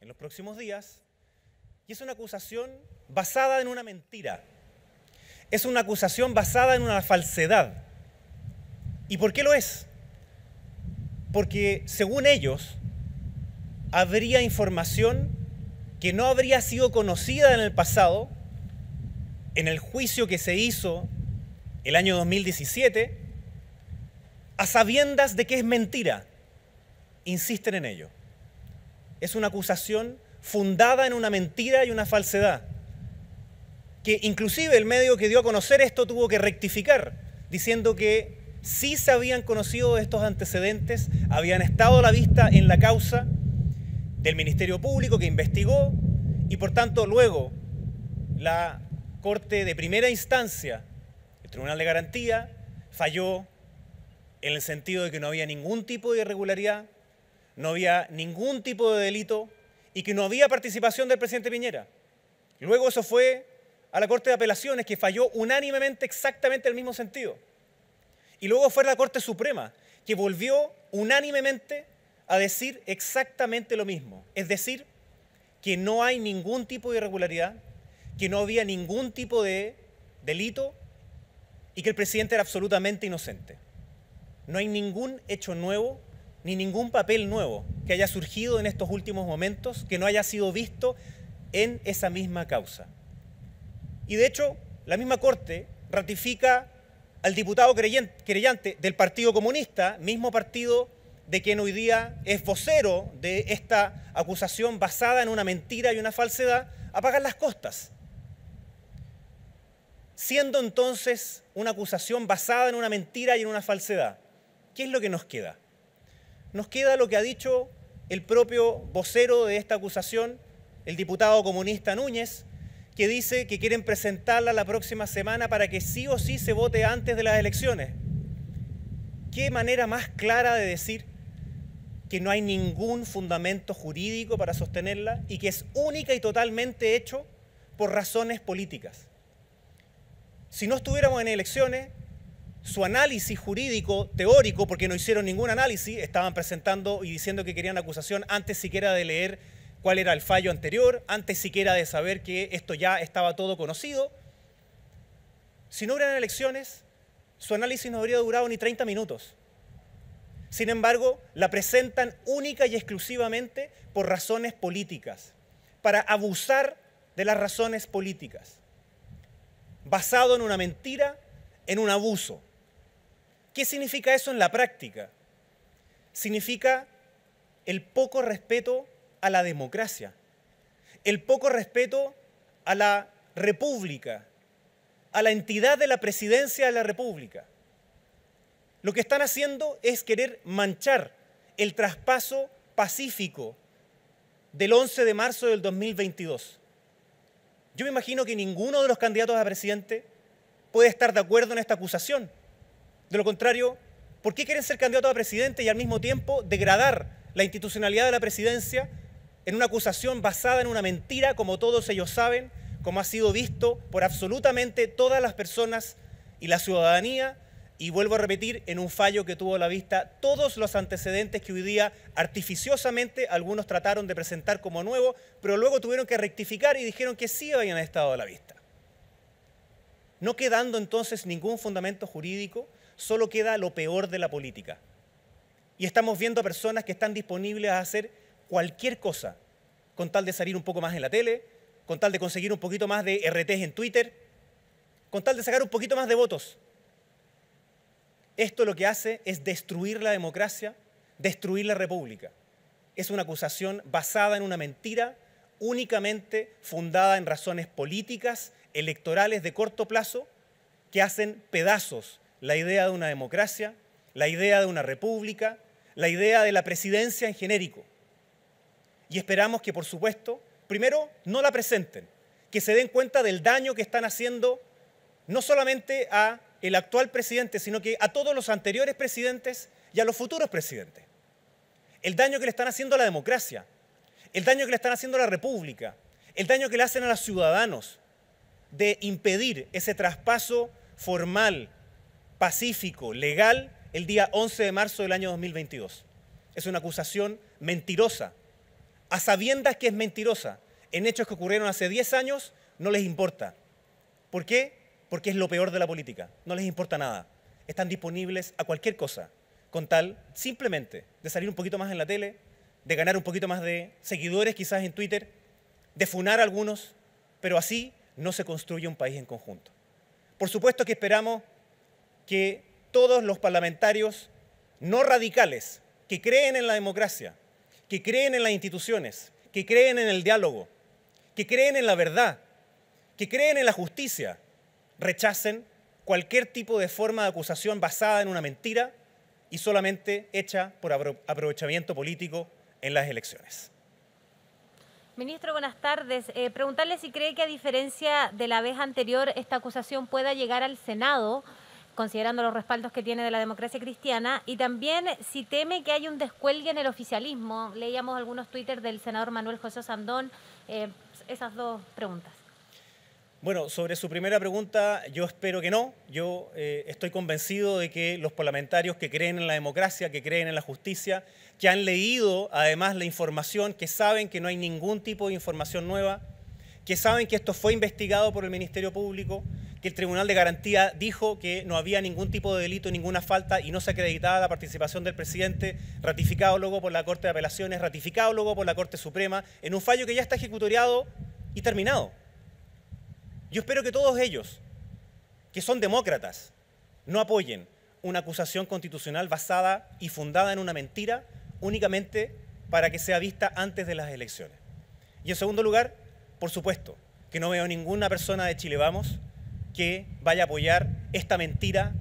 en los próximos días, y es una acusación basada en una mentira. Es una acusación basada en una falsedad. ¿Y por qué lo es? Porque según ellos, habría información que no habría sido conocida en el pasado, en el juicio que se hizo el año 2017, a sabiendas de que es mentira. Insisten en ello es una acusación fundada en una mentira y una falsedad. Que inclusive el medio que dio a conocer esto tuvo que rectificar, diciendo que sí se habían conocido estos antecedentes, habían estado a la vista en la causa del Ministerio Público que investigó y por tanto luego la Corte de Primera Instancia, el Tribunal de Garantía, falló en el sentido de que no había ningún tipo de irregularidad, no había ningún tipo de delito y que no había participación del presidente Piñera. Luego eso fue a la Corte de Apelaciones, que falló unánimemente exactamente el mismo sentido. Y luego fue a la Corte Suprema, que volvió unánimemente a decir exactamente lo mismo. Es decir, que no hay ningún tipo de irregularidad, que no había ningún tipo de delito y que el presidente era absolutamente inocente. No hay ningún hecho nuevo ni ningún papel nuevo que haya surgido en estos últimos momentos que no haya sido visto en esa misma causa. Y de hecho, la misma Corte ratifica al diputado creyente del Partido Comunista, mismo partido de quien hoy día es vocero de esta acusación basada en una mentira y una falsedad, a pagar las costas. Siendo entonces una acusación basada en una mentira y en una falsedad, ¿qué es lo que nos queda? nos queda lo que ha dicho el propio vocero de esta acusación, el diputado comunista Núñez, que dice que quieren presentarla la próxima semana para que sí o sí se vote antes de las elecciones. ¿Qué manera más clara de decir que no hay ningún fundamento jurídico para sostenerla y que es única y totalmente hecho por razones políticas? Si no estuviéramos en elecciones, su análisis jurídico, teórico, porque no hicieron ningún análisis, estaban presentando y diciendo que querían acusación antes siquiera de leer cuál era el fallo anterior, antes siquiera de saber que esto ya estaba todo conocido. Si no hubieran elecciones, su análisis no habría durado ni 30 minutos. Sin embargo, la presentan única y exclusivamente por razones políticas, para abusar de las razones políticas, basado en una mentira, en un abuso. ¿Qué significa eso en la práctica? Significa el poco respeto a la democracia, el poco respeto a la república, a la entidad de la presidencia de la república. Lo que están haciendo es querer manchar el traspaso pacífico del 11 de marzo del 2022. Yo me imagino que ninguno de los candidatos a presidente puede estar de acuerdo en esta acusación. De lo contrario, ¿por qué quieren ser candidatos a presidente y al mismo tiempo degradar la institucionalidad de la presidencia en una acusación basada en una mentira, como todos ellos saben, como ha sido visto por absolutamente todas las personas y la ciudadanía? Y vuelvo a repetir, en un fallo que tuvo a la vista todos los antecedentes que hoy día artificiosamente algunos trataron de presentar como nuevo, pero luego tuvieron que rectificar y dijeron que sí habían estado a la vista. No quedando entonces ningún fundamento jurídico solo queda lo peor de la política. Y estamos viendo a personas que están disponibles a hacer cualquier cosa, con tal de salir un poco más en la tele, con tal de conseguir un poquito más de RTs en Twitter, con tal de sacar un poquito más de votos. Esto lo que hace es destruir la democracia, destruir la república. Es una acusación basada en una mentira únicamente fundada en razones políticas, electorales de corto plazo, que hacen pedazos la idea de una democracia, la idea de una república, la idea de la presidencia en genérico. Y esperamos que, por supuesto, primero no la presenten, que se den cuenta del daño que están haciendo no solamente a el actual presidente, sino que a todos los anteriores presidentes y a los futuros presidentes. El daño que le están haciendo a la democracia, el daño que le están haciendo a la república, el daño que le hacen a los ciudadanos de impedir ese traspaso formal pacífico, legal, el día 11 de marzo del año 2022. Es una acusación mentirosa. A sabiendas que es mentirosa, en hechos que ocurrieron hace 10 años, no les importa. ¿Por qué? Porque es lo peor de la política. No les importa nada. Están disponibles a cualquier cosa, con tal simplemente de salir un poquito más en la tele, de ganar un poquito más de seguidores quizás en Twitter, de funar a algunos, pero así no se construye un país en conjunto. Por supuesto que esperamos que todos los parlamentarios no radicales que creen en la democracia, que creen en las instituciones, que creen en el diálogo, que creen en la verdad, que creen en la justicia, rechacen cualquier tipo de forma de acusación basada en una mentira y solamente hecha por aprovechamiento político en las elecciones. Ministro, buenas tardes. Eh, preguntarle si cree que a diferencia de la vez anterior, esta acusación pueda llegar al Senado considerando los respaldos que tiene de la democracia cristiana, y también si teme que haya un descuelgue en el oficialismo. Leíamos algunos twitters del senador Manuel José Sandón. Eh, esas dos preguntas. Bueno, sobre su primera pregunta, yo espero que no. Yo eh, estoy convencido de que los parlamentarios que creen en la democracia, que creen en la justicia, que han leído además la información, que saben que no hay ningún tipo de información nueva, que saben que esto fue investigado por el Ministerio Público, que el Tribunal de Garantía dijo que no había ningún tipo de delito, ninguna falta y no se acreditaba la participación del presidente, ratificado luego por la Corte de Apelaciones, ratificado luego por la Corte Suprema, en un fallo que ya está ejecutoriado y terminado. Yo espero que todos ellos, que son demócratas, no apoyen una acusación constitucional basada y fundada en una mentira únicamente para que sea vista antes de las elecciones. Y en segundo lugar, por supuesto, que no veo ninguna persona de Chile Vamos que vaya a apoyar esta mentira,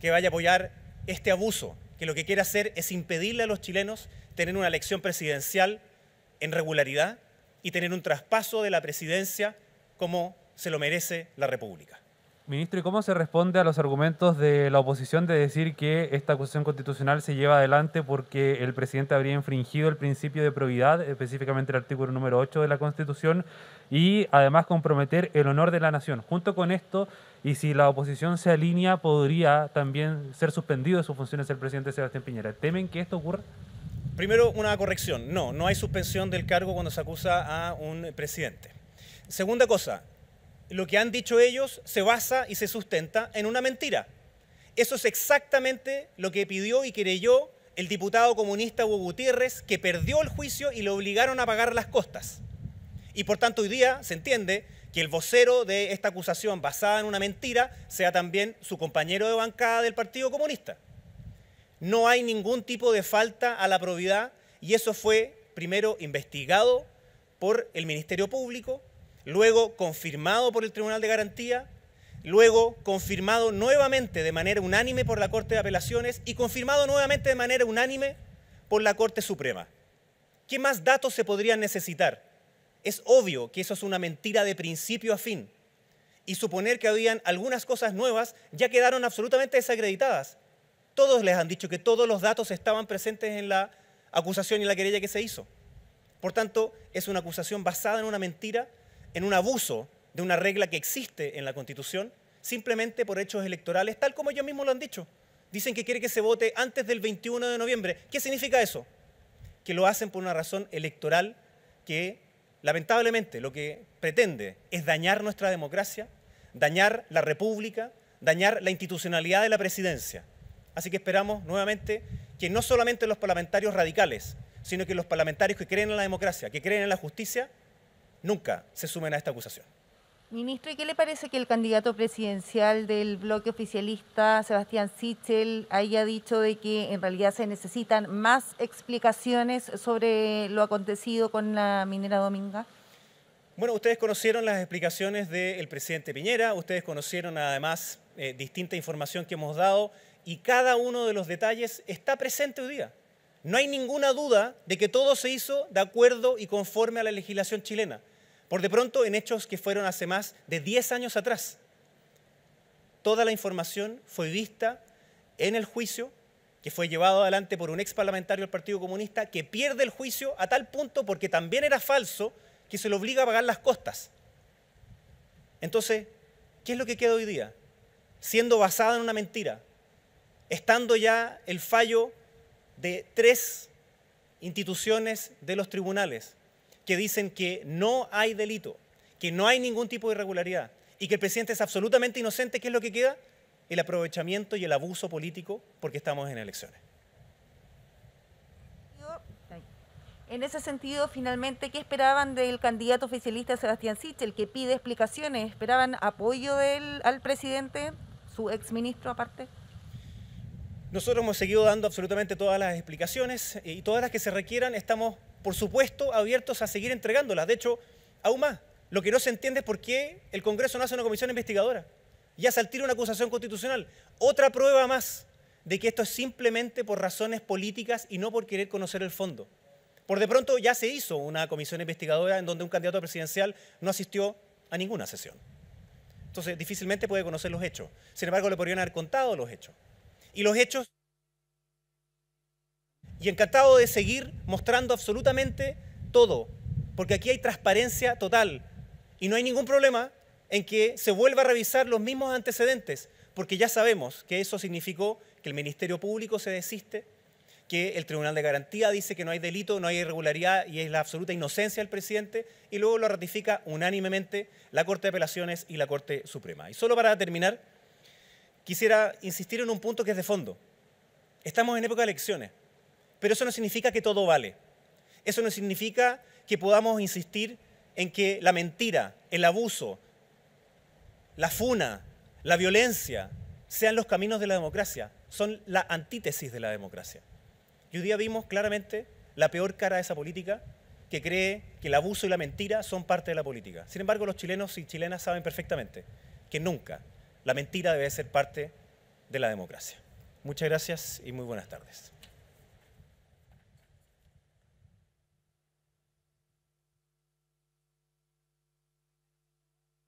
que vaya a apoyar este abuso, que lo que quiere hacer es impedirle a los chilenos tener una elección presidencial en regularidad y tener un traspaso de la presidencia como se lo merece la República. Ministro, ¿y cómo se responde a los argumentos de la oposición de decir que esta acusación constitucional se lleva adelante porque el presidente habría infringido el principio de probidad, específicamente el artículo número 8 de la Constitución, y además comprometer el honor de la nación? Junto con esto, y si la oposición se alinea, podría también ser suspendido de sus funciones el presidente Sebastián Piñera. ¿Temen que esto ocurra? Primero, una corrección. No, no hay suspensión del cargo cuando se acusa a un presidente. Segunda cosa, lo que han dicho ellos se basa y se sustenta en una mentira. Eso es exactamente lo que pidió y querelló el diputado comunista Hugo Gutiérrez, que perdió el juicio y lo obligaron a pagar las costas. Y por tanto hoy día se entiende que el vocero de esta acusación basada en una mentira sea también su compañero de bancada del Partido Comunista. No hay ningún tipo de falta a la probidad y eso fue primero investigado por el Ministerio Público, luego confirmado por el Tribunal de Garantía, luego confirmado nuevamente de manera unánime por la Corte de Apelaciones y confirmado nuevamente de manera unánime por la Corte Suprema. ¿Qué más datos se podrían necesitar? Es obvio que eso es una mentira de principio a fin. Y suponer que habían algunas cosas nuevas ya quedaron absolutamente desacreditadas. Todos les han dicho que todos los datos estaban presentes en la acusación y la querella que se hizo. Por tanto, es una acusación basada en una mentira en un abuso de una regla que existe en la Constitución simplemente por hechos electorales, tal como ellos mismos lo han dicho. Dicen que quiere que se vote antes del 21 de noviembre. ¿Qué significa eso? Que lo hacen por una razón electoral que lamentablemente lo que pretende es dañar nuestra democracia, dañar la república, dañar la institucionalidad de la presidencia. Así que esperamos nuevamente que no solamente los parlamentarios radicales, sino que los parlamentarios que creen en la democracia, que creen en la justicia, nunca se sumen a esta acusación. Ministro, ¿y qué le parece que el candidato presidencial del bloque oficialista, Sebastián Sichel, haya dicho de que en realidad se necesitan más explicaciones sobre lo acontecido con la minera Dominga? Bueno, ustedes conocieron las explicaciones del presidente Piñera, ustedes conocieron además eh, distinta información que hemos dado y cada uno de los detalles está presente hoy día. No hay ninguna duda de que todo se hizo de acuerdo y conforme a la legislación chilena por de pronto en hechos que fueron hace más de 10 años atrás. Toda la información fue vista en el juicio que fue llevado adelante por un ex parlamentario del Partido Comunista que pierde el juicio a tal punto porque también era falso que se le obliga a pagar las costas. Entonces, ¿qué es lo que queda hoy día? Siendo basada en una mentira, estando ya el fallo de tres instituciones de los tribunales, que dicen que no hay delito, que no hay ningún tipo de irregularidad y que el presidente es absolutamente inocente, ¿qué es lo que queda? El aprovechamiento y el abuso político porque estamos en elecciones. En ese sentido, finalmente, ¿qué esperaban del candidato oficialista Sebastián Sichel, que pide explicaciones? ¿Esperaban apoyo de al presidente, su exministro aparte? Nosotros hemos seguido dando absolutamente todas las explicaciones eh, y todas las que se requieran. Estamos por supuesto, abiertos a seguir entregándolas. De hecho, aún más, lo que no se entiende es por qué el Congreso no hace una comisión investigadora y hace una acusación constitucional. Otra prueba más de que esto es simplemente por razones políticas y no por querer conocer el fondo. Por de pronto ya se hizo una comisión investigadora en donde un candidato presidencial no asistió a ninguna sesión. Entonces, difícilmente puede conocer los hechos. Sin embargo, le podrían haber contado los hechos. Y los hechos y encantado de seguir mostrando absolutamente todo, porque aquí hay transparencia total y no hay ningún problema en que se vuelva a revisar los mismos antecedentes, porque ya sabemos que eso significó que el Ministerio Público se desiste, que el Tribunal de Garantía dice que no hay delito, no hay irregularidad y es la absoluta inocencia del presidente, y luego lo ratifica unánimemente la Corte de Apelaciones y la Corte Suprema. Y solo para terminar, quisiera insistir en un punto que es de fondo. Estamos en época de elecciones pero eso no significa que todo vale. Eso no significa que podamos insistir en que la mentira, el abuso, la funa, la violencia sean los caminos de la democracia. Son la antítesis de la democracia. Y hoy día vimos claramente la peor cara de esa política que cree que el abuso y la mentira son parte de la política. Sin embargo, los chilenos y chilenas saben perfectamente que nunca la mentira debe ser parte de la democracia. Muchas gracias y muy buenas tardes.